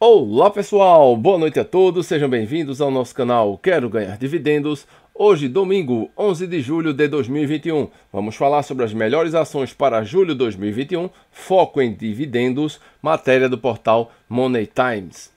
Olá pessoal, boa noite a todos, sejam bem-vindos ao nosso canal Quero Ganhar Dividendos. Hoje, domingo 11 de julho de 2021, vamos falar sobre as melhores ações para julho 2021, foco em dividendos, matéria do portal Money Times.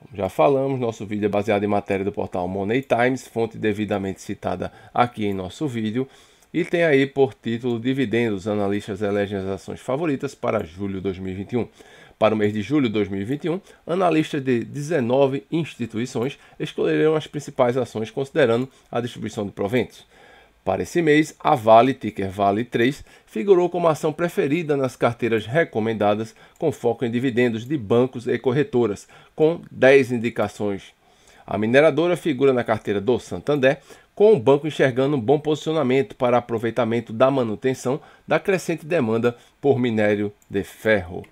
Como Já falamos, nosso vídeo é baseado em matéria do portal Money Times, fonte devidamente citada aqui em nosso vídeo, e tem aí por título Dividendos, analistas elegem as ações favoritas para julho de 2021. Para o mês de julho de 2021, analistas de 19 instituições escolheram as principais ações considerando a distribuição de proventos. Para esse mês, a Vale, ticker Vale 3, figurou como ação preferida nas carteiras recomendadas com foco em dividendos de bancos e corretoras, com 10 indicações. A mineradora figura na carteira do Santander, com o banco enxergando um bom posicionamento para aproveitamento da manutenção da crescente demanda por minério de ferro.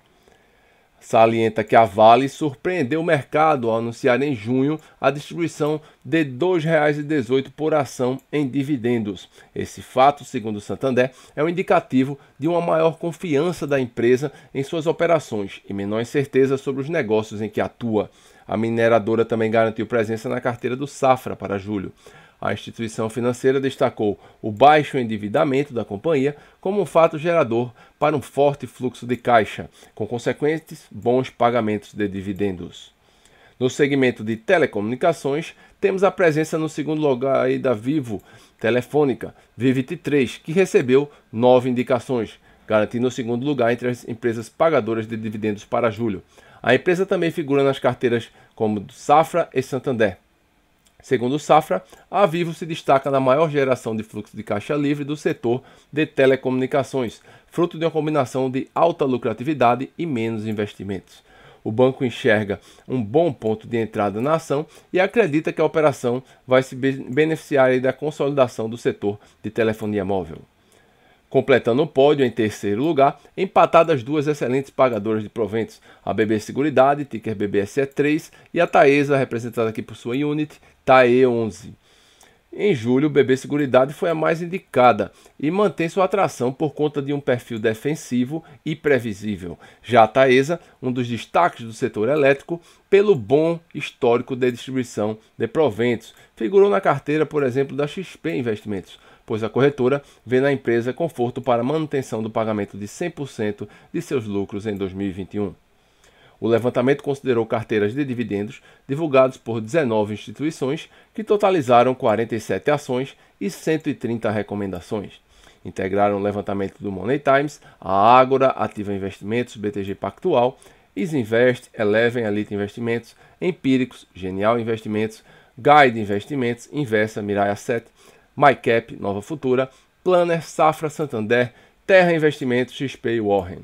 Salienta que a Vale surpreendeu o mercado ao anunciar em junho a distribuição de R$ 2,18 por ação em dividendos. Esse fato, segundo o Santander, é um indicativo de uma maior confiança da empresa em suas operações e menor incerteza sobre os negócios em que atua. A mineradora também garantiu presença na carteira do Safra para julho. A instituição financeira destacou o baixo endividamento da companhia como um fato gerador para um forte fluxo de caixa, com consequentes bons pagamentos de dividendos. No segmento de telecomunicações, temos a presença no segundo lugar da Vivo Telefônica, vivit 3 que recebeu nove indicações, garantindo o segundo lugar entre as empresas pagadoras de dividendos para julho. A empresa também figura nas carteiras como Safra e Santander. Segundo Safra, a Vivo se destaca na maior geração de fluxo de caixa livre do setor de telecomunicações, fruto de uma combinação de alta lucratividade e menos investimentos. O banco enxerga um bom ponto de entrada na ação e acredita que a operação vai se beneficiar da consolidação do setor de telefonia móvel completando o pódio em terceiro lugar, empatadas duas excelentes pagadoras de proventos, a BB Seguridade, ticker BBSE3, e a Taesa, representada aqui por sua unit, TAE11. Em julho, o BB Seguridade foi a mais indicada e mantém sua atração por conta de um perfil defensivo e previsível. Já a Taesa, um dos destaques do setor elétrico, pelo bom histórico de distribuição de proventos, figurou na carteira, por exemplo, da XP Investimentos, pois a corretora vê na empresa conforto para manutenção do pagamento de 100% de seus lucros em 2021. O levantamento considerou carteiras de dividendos divulgados por 19 instituições, que totalizaram 47 ações e 130 recomendações. Integraram o levantamento do Money Times, a Ágora, Ativa Investimentos, BTG Pactual, Isinvest, Eleven, Elite Investimentos, Empíricos, Genial Investimentos, Guide Investimentos, Inversa, Mirai Asset, MyCap, Nova Futura, Planner, Safra, Santander, Terra Investimentos, XP e Warren.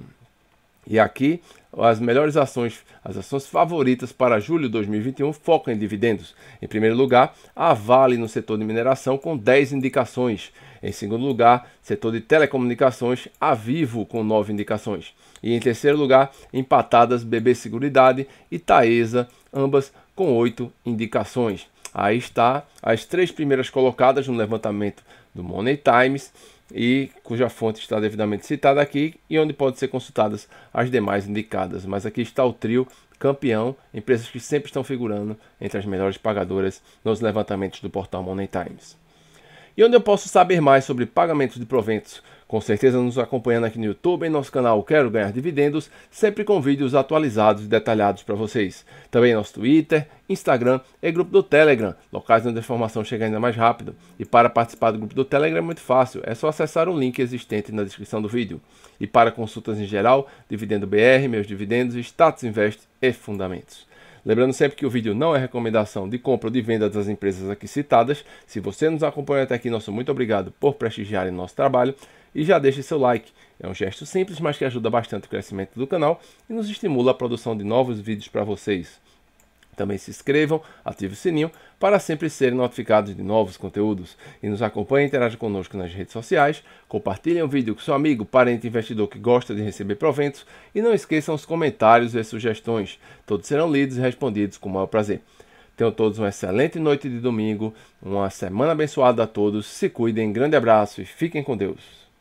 E aqui, as melhores ações, as ações favoritas para julho de 2021 focam em dividendos. Em primeiro lugar, a Vale no setor de mineração com 10 indicações. Em segundo lugar, setor de telecomunicações, a Vivo com 9 indicações. E em terceiro lugar, empatadas BB Seguridade e Taesa, ambas com 8 indicações. Aí está as três primeiras colocadas no levantamento do Money Times e cuja fonte está devidamente citada aqui e onde podem ser consultadas as demais indicadas. Mas aqui está o trio campeão, empresas que sempre estão figurando entre as melhores pagadoras nos levantamentos do portal Money Times. E onde eu posso saber mais sobre pagamentos de proventos com certeza nos acompanhando aqui no YouTube, em nosso canal Quero Ganhar Dividendos, sempre com vídeos atualizados e detalhados para vocês. Também nosso Twitter, Instagram e grupo do Telegram, locais onde a informação chega ainda mais rápido. E para participar do grupo do Telegram é muito fácil, é só acessar o link existente na descrição do vídeo. E para consultas em geral, Dividendo BR, Meus Dividendos, Status Invest e Fundamentos. Lembrando sempre que o vídeo não é recomendação de compra ou de venda das empresas aqui citadas. Se você nos acompanha até aqui, nosso muito obrigado por prestigiarem nosso trabalho e já deixe seu like. É um gesto simples, mas que ajuda bastante o crescimento do canal e nos estimula a produção de novos vídeos para vocês. Também se inscrevam, ative o sininho para sempre serem notificados de novos conteúdos e nos acompanhem e interajam conosco nas redes sociais, compartilhem o vídeo com seu amigo, parente investidor que gosta de receber proventos e não esqueçam os comentários e sugestões, todos serão lidos e respondidos com o maior prazer. Tenham todos uma excelente noite de domingo, uma semana abençoada a todos, se cuidem, grande abraço e fiquem com Deus.